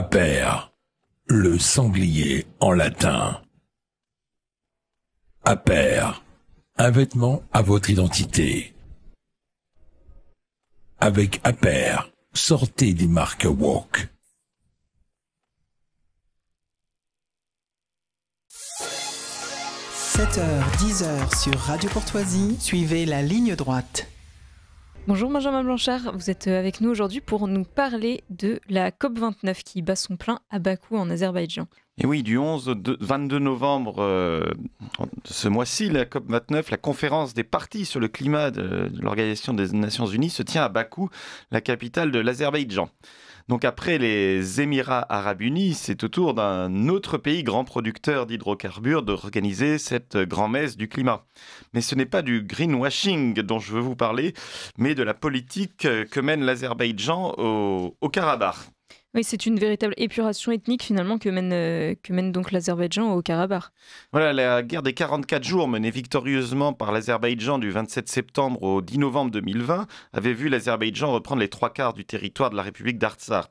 Aper, le sanglier en latin. Aper, un vêtement à votre identité. Avec Aper, sortez des marques Walk. – 7h, 10h sur Radio Courtoisie, suivez la ligne droite. Bonjour Benjamin Blanchard, vous êtes euh, avec nous aujourd'hui pour nous parler de la COP29 qui bat son plein à Bakou en Azerbaïdjan. Et oui, du 11 au 22 novembre euh, ce mois-ci, la COP29, la conférence des partis sur le climat de, l'Organisation des Nations Unies, se tient à Bakou, la capitale de l'Azerbaïdjan. Donc après les Émirats arabes unis, c'est au tour d'un autre pays grand producteur d'hydrocarbures d'organiser cette grand-messe du climat. Mais ce n'est pas du greenwashing dont je veux vous parler, mais de la politique que mène l'Azerbaïdjan au Karabakh. Mais c'est une véritable épuration ethnique finalement euh, que mène, donc l'Azerbaïdjan au Karabakh. Voilà, la guerre des 44 jours menée victorieusement par l'Azerbaïdjan du 27 septembre au 10 novembre 2020 avait vu l'Azerbaïdjan reprendre les trois quarts du territoire de la République d'Artsar.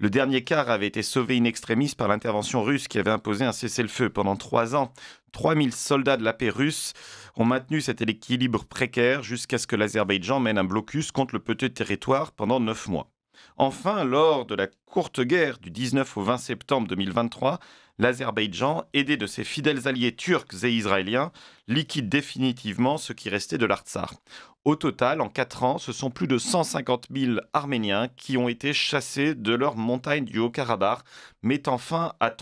Le dernier quart avait été sauvé in extremis par l'intervention russe qui avait imposé un cessez-le-feu pendant trois ans. 3000 soldats de la paix russe ont maintenu cet équilibre précaire jusqu'à ce que l'Azerbaïdjan mène un blocus contre le petit territoire pendant neuf mois. Enfin, lors de la courte guerre du 19 au 20 septembre 2023, l'Azerbaïdjan, aidé de ses fidèles alliés turcs et israéliens, liquide définitivement ce qui restait de l'Artsar. Au total, en 4 ans, ce sont plus de 150 000 Arméniens qui ont été chassés de leur montagne du Haut-Karabakh, mettant fin à,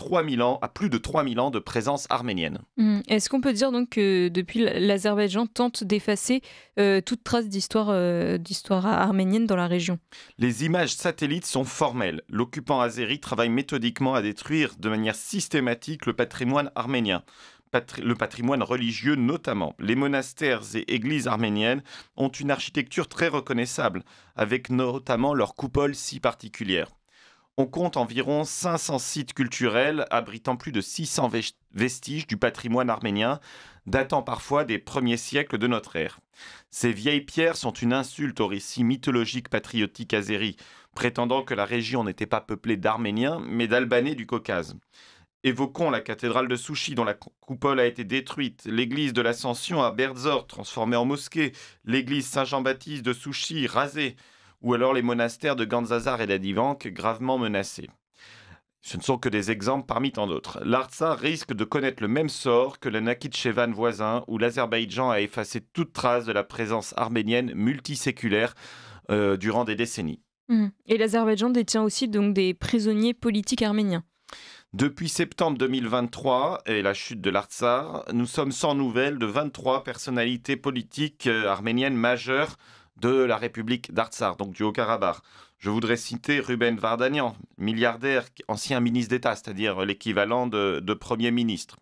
ans, à plus de 3000 ans de présence arménienne. Hum, est-ce qu'on peut dire donc que depuis l'Azerbaïdjan tente d'effacer euh, toute trace euh, d'histoire arménienne dans la région Les images satellites sont formelles. L'occupant azéri travaille méthodiquement à détruire de manière systématique le patrimoine arménien le patrimoine religieux notamment. Les monastères et églises arméniennes ont une architecture très reconnaissable, avec notamment leur coupole si particulière. On compte environ 500 sites culturels abritant plus de 600 vestiges du patrimoine arménien, datant parfois des premiers siècles de notre ère. Ces vieilles pierres sont une insulte au récit mythologique patriotique azéri, prétendant que la région n'était pas peuplée d'Arméniens, mais d'Albanais du Caucase. Évoquons la cathédrale de Sushi dont la coupole a été détruite, l'église de l'Ascension à Berzor transformée en mosquée, l'église Saint-Jean-Baptiste de Sushi rasée, ou alors les monastères de Ganzazar et d'Adivank gravement menacés. Ce ne sont que des exemples parmi tant d'autres. L'Artsa risque de connaître le même sort que le Nakhichevan voisin où l'Azerbaïdjan a effacé toute trace de la présence arménienne multiséculaire euh, durant des décennies. Mmh. Et l'Azerbaïdjan détient aussi donc des prisonniers politiques arméniens. Depuis septembre 2023 et la chute de l'Artsar, nous sommes sans nouvelles de 23 personnalités politiques euh, arméniennes majeures de la République d'Artsar, donc du Haut-Karabakh. Je voudrais citer Ruben Vardanian, milliardaire, ancien ministre d'État, c'est-à-dire l'équivalent de, Premier ministre.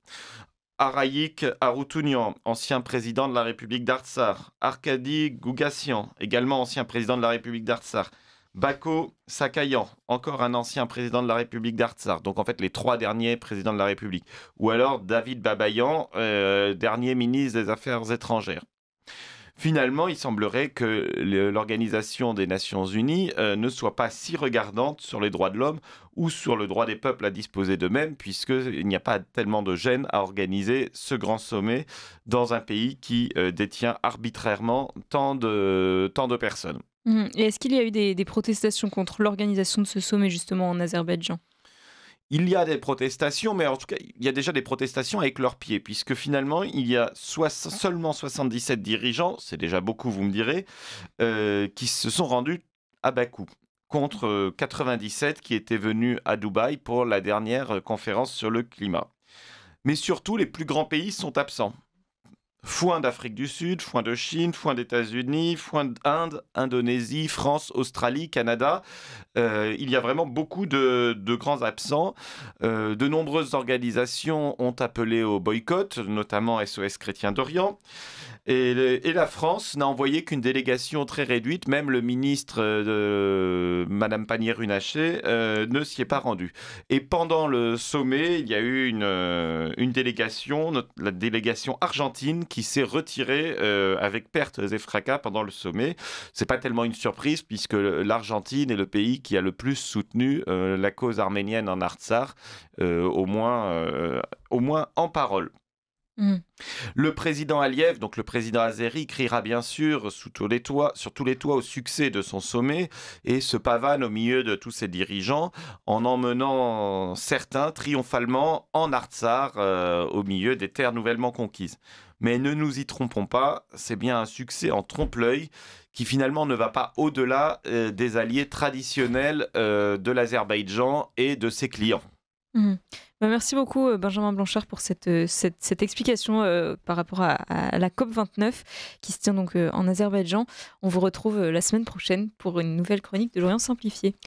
Arayik Aroutounian, ancien président de la République d'Artsar. Arkady Gougassian, également ancien président de la République d'Artsar. Bako Sakayan, encore un ancien président de la République d'Artsar, donc en fait les trois derniers présidents de la République. Ou alors David Babayan, euh, dernier ministre des Affaires étrangères. Finalement, il semblerait que l'Organisation des Nations Unies euh, ne soit pas si regardante sur les droits de l'homme ou sur le droit des peuples à disposer d'eux-mêmes, puisqu'il n'y a pas tellement de gêne à organiser ce grand sommet dans un pays qui euh, détient arbitrairement tant de personnes. Mmh. est-ce qu'il y a eu des, protestations contre l'organisation de ce sommet justement en Azerbaïdjan il y a des protestations, mais en tout cas, il y a déjà des protestations avec leurs pieds, puisque finalement, il y a seulement 77 dirigeants, c'est déjà beaucoup, vous me direz, euh, qui se sont rendus à Bakou contre 97 euh, qui étaient venus à Dubaï pour la dernière euh, conférence sur le climat. Mais surtout, les plus grands pays sont absents foin d'Afrique du Sud, foin de Chine, foin d'États-Unis, foin d'Inde, Indonésie, France, Australie, Canada. Euh, il y a vraiment beaucoup de, de grands absents. Euh, de nombreuses organisations ont appelé au boycott, notamment SOS Chrétien d'Orient. Et, la France n'a envoyé qu'une délégation très réduite, même le ministre euh, de Madame Pannier-Runacher ne s'y est pas rendu. Et pendant le sommet, il y a eu une, une délégation, la délégation argentine, qui s'est retiré euh, avec pertes et fracas pendant le sommet. C'est pas tellement une surprise puisque l'Argentine est le pays qui a le plus soutenu euh, la cause arménienne en Artsar, euh, au moins, au moins en parole. Mm. Le président Aliyev, donc le président Azeri, criera bien sûr sur tous les toits au succès de son sommet et se pavane au milieu de tous ses dirigeants en emmenant certains triomphalement en Artsar euh, au milieu des terres nouvellement conquises. Mais ne nous y trompons pas, c'est bien un succès en trompe-l'œil qui finalement ne va pas au-delà euh, des alliés traditionnels euh, de l'Azerbaïdjan et de ses clients. Mmh. Bah, merci beaucoup euh, Benjamin Blanchard pour cette, euh, explication euh, par rapport à, la COP29 qui se tient donc en Azerbaïdjan. On vous retrouve la semaine prochaine pour une nouvelle chronique de Lorient Simplifié.